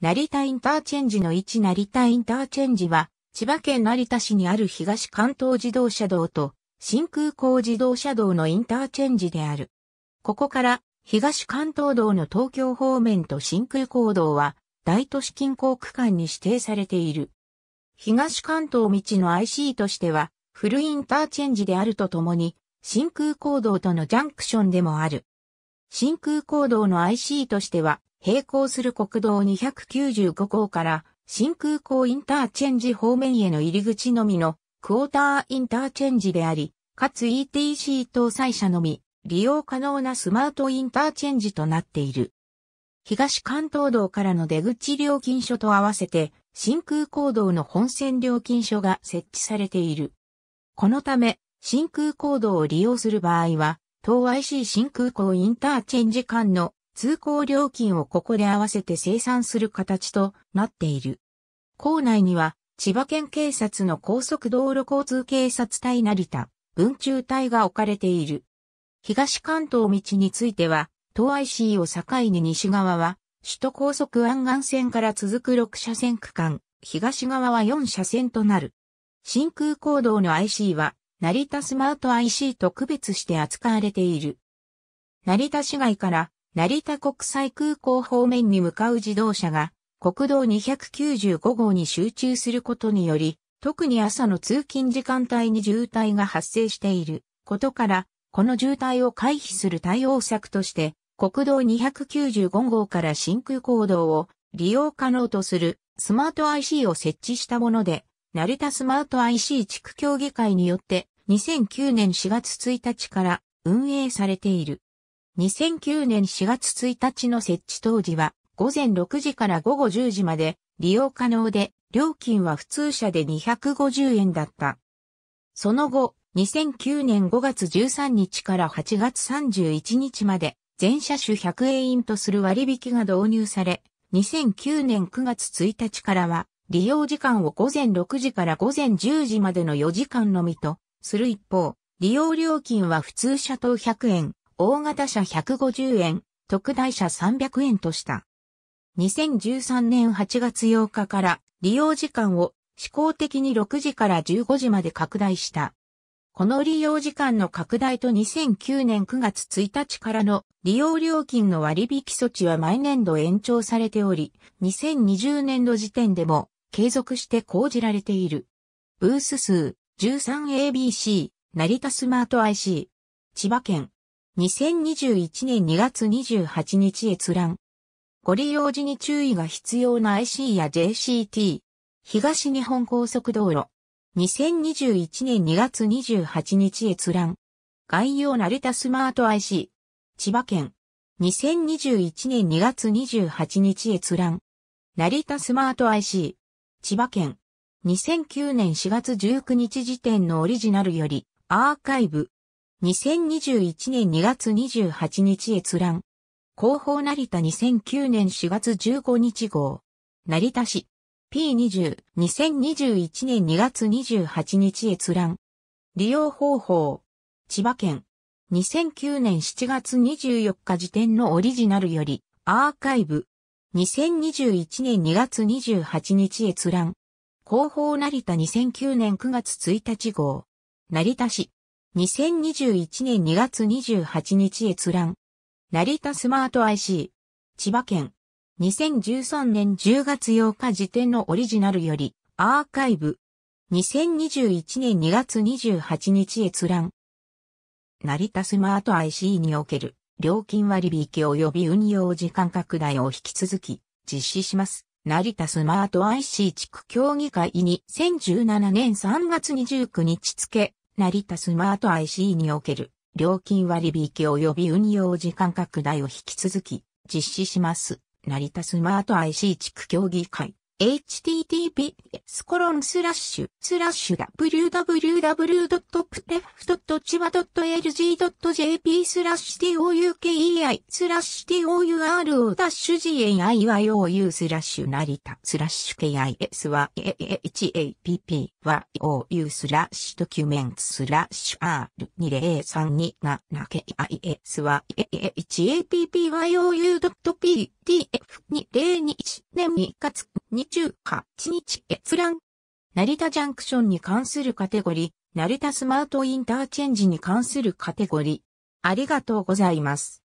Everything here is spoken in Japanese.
成田インターチェンジの位置成田インターチェンジは、千葉県成田市にある東関東自動車道と新空港自動車道のインターチェンジである。ここから東関東道の東京方面と新空港道は大都市近郊区間に指定されている。東関東道の IC としては、フルインターチェンジであるとともに、新空港道とのジャンクションでもある。新空港道の IC としては、並行する国道295号から新空港インターチェンジ方面への入り口のみのクォーターインターチェンジであり、かつ ETC 搭載車のみ利用可能なスマートインターチェンジとなっている。東関東道からの出口料金所と合わせて新空港道の本線料金所が設置されている。このため、新空港道を利用する場合は、東 IC 新空港インターチェンジ間の通行料金をここで合わせて生産する形となっている。校内には、千葉県警察の高速道路交通警察隊成田、文中隊が置かれている。東関東道については、東 IC を境に西側は、首都高速湾岸線から続く6車線区間、東側は4車線となる。真空行動の IC は、成田スマート IC と区別して扱われている。成田市街から成田国際空港方面に向かう自動車が国道295号に集中することにより、特に朝の通勤時間帯に渋滞が発生していることから、この渋滞を回避する対応策として、国道295号から真空行動を利用可能とするスマート IC を設置したもので、成田スマート IC 地区協議会によって2009年4月1日から運営されている。2009年4月1日の設置当時は、午前6時から午後10時まで利用可能で、料金は普通車で250円だった。その後、2009年5月13日から8月31日まで、全車種100円印とする割引が導入され、2009年9月1日からは、利用時間を午前6時から午前10時までの4時間のみと、する一方、利用料金は普通車等100円、大型車150円、特大車300円とした。2013年8月8日から利用時間を試行的に6時から15時まで拡大した。この利用時間の拡大と2009年9月1日からの利用料金の割引措置は毎年度延長されており、2020年度時点でも継続して講じられている。ブース数 13ABC 成田スマート IC 千葉県2021年2月28日閲覧。ご利用時に注意が必要な IC や JCT。東日本高速道路。2021年2月28日閲覧。概要成田スマート IC。千葉県。2021年2月28日閲覧。成田スマート IC。千葉県。2009年4月19日時点のオリジナルより、アーカイブ。2021年2月28日閲覧。広報成田2009年4月15日号。成田市。P20、2021年2月28日閲覧。利用方法。千葉県。2009年7月24日時点のオリジナルより、アーカイブ。2021年2月28日閲覧。広報成田2009年9月1日号。成田市。2021年2月28日閲覧。成田スマート IC。千葉県。2013年10月8日時点のオリジナルより、アーカイブ。2021年2月28日閲覧。成田スマート IC における、料金割引及び運用時間拡大を引き続き、実施します。成田スマート IC 地区協議会に2017年3月29日付、成田スマート IC における料金割引及び運用時間拡大を引き続き実施します。成田スマート IC 地区協議会 https www.pref.chiba.lg.jp スラッシ i t o u r a e i スラッシュ touro-gaiou スラッシュ成田スラッシュ kisyahppyou スラッシュドキュメントスラッシュ r20327kisyahappyou.pdf2021 年2月2八日閲覧。成田ジャンクションに関するカテゴリー、成田スマートインターチェンジに関するカテゴリー。ありがとうございます。